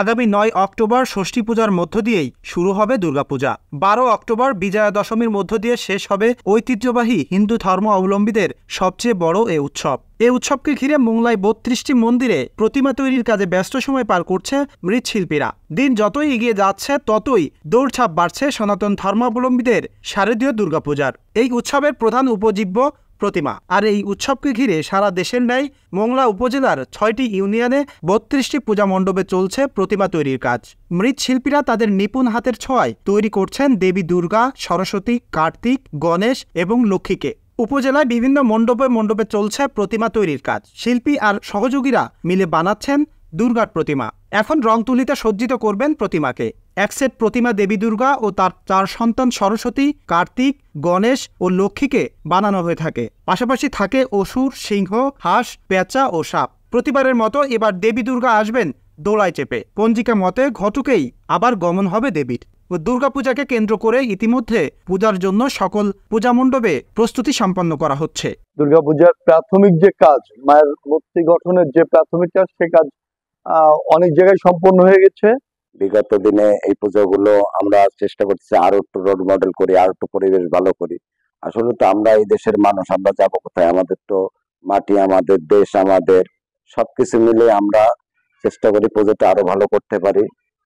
আগামী নয় অক্টোবর ষষ্ঠী পূজার মধ্য দিয়েই শুরু হবে দুর্গাপূজা বারো অক্টোবর বিজয়া দশমীর মধ্য দিয়ে শেষ হবে ঐতিহ্যবাহী হিন্দু ধর্ম অবলম্বীদের সবচেয়ে বড় এ উৎসব এ উৎসবকে ঘিরে মোংলায় বত্রিশটি মন্দিরে প্রতিমা তৈরির কাজে ব্যস্ত সময় পার করছে মৃৎশিল্পীরা দিন যতই এগিয়ে যাচ্ছে ততই দৌড়ছাপ বাড়ছে সনাতন ধর্মাবলম্বীদের শারদীয় দুর্গাপূজার এই উৎসবের প্রধান উপজীব্য প্রতিমা আর এই উৎসবকে ঘিরে সারা দেশের ন্যায় মোংলা উপজেলার ছয়টি ইউনিয়নে বত্রিশটি পূজা মণ্ডপে চলছে প্রতিমা তৈরির কাজ মৃৎশিল্পীরা তাদের নিপুণ হাতের ছোঁয়ায় তৈরি করছেন দেবী দুর্গা সরস্বতী কার্তিক গণেশ এবং লক্ষ্মীকে উপজেলায় বিভিন্ন মণ্ডপে মণ্ডপে চলছে প্রতিমা তৈরির কাজ শিল্পী আর সহযোগীরা মিলে বানাচ্ছেন দুর্গার প্রতিমা এখন রং তুলিতে সজ্জিত করবেন প্রতিমাকে এক সেট প্রতিমা দেবী দুর্গা ও তার চার সন্তান সরস্বতী কার্তিক গণেশ ও লক্ষ্মীকে বানানো হয়ে থাকে পাশাপাশি থাকে অসুর সিংহ হাঁস পেঁচা ও সাপ প্রতিবারের মতো এবার দেবী দুর্গা আসবেন দোলায় চেপে পঞ্জিকা মতে ঘটুকেই আবার গমন হবে দেবীর ও দুর্গাপূজাকে কেন্দ্র করে ইতিমধ্যে পূজার জন্য সকল পূজা মণ্ডপে প্রস্তুতি সম্পন্ন করা হচ্ছে দুর্গাপূজার প্রাথমিক যে কাজ মায়ের মূর্তি গঠনের যে প্রাথমিক কাজ সে কাজ অনেক জায়গায় সম্পন্ন হয়ে গেছে বিগত দিনে এই পুজোগুলো আমরা চেষ্টা করছি আরো একটু রোড মডেল করি আর একটু পরিবেশ ভালো করি আসলে তো আমরা এই দেশের মানুষ আমরা যাবো কোথায় আমাদের তো মাটি আমাদের দেশ আমাদের সবকিছু মিলে আমরা চেষ্টা করি পুজোটা আরো ভালো করতে পারি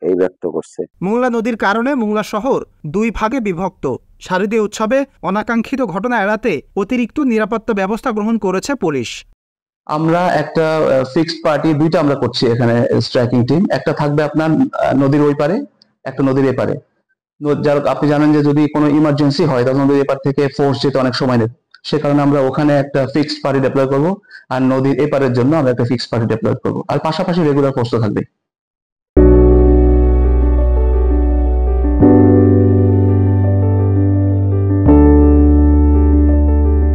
এই ব্যক্ত করছে মোংলা নদীর কারণে মোংলা শহর দুই ভাগে বিভক্ত শারদীয় উৎসবে অনাকাঙ্ক্ষিত ঘটনা এড়াতে অতিরিক্ত নিরাপত্তা ব্যবস্থা গ্রহণ করেছে পুলিশ আমরা একটা ফিক্সড পার্টি দুইটা আমরা করছি এখানে স্ট্রাইকিং টিম একটা থাকবে আপনার নদীর ওই পারে একটা নদীর এপারে যার আপনি জানেন যে যদি কোনো ইমার্জেন্সি হয় তখন নদীর এপার থেকে ফোর্স যেতে অনেক সময় নেবে সে কারণে আমরা ওখানে একটা ফিক্সড পার্টি ডেপ্লয় করব আর নদীর এপারের জন্য আমরা একটা ফিক্সড পার্টি ডেপ্লয় করব আর পাশাপাশি রেগুলার ফোর্স তো থাকবে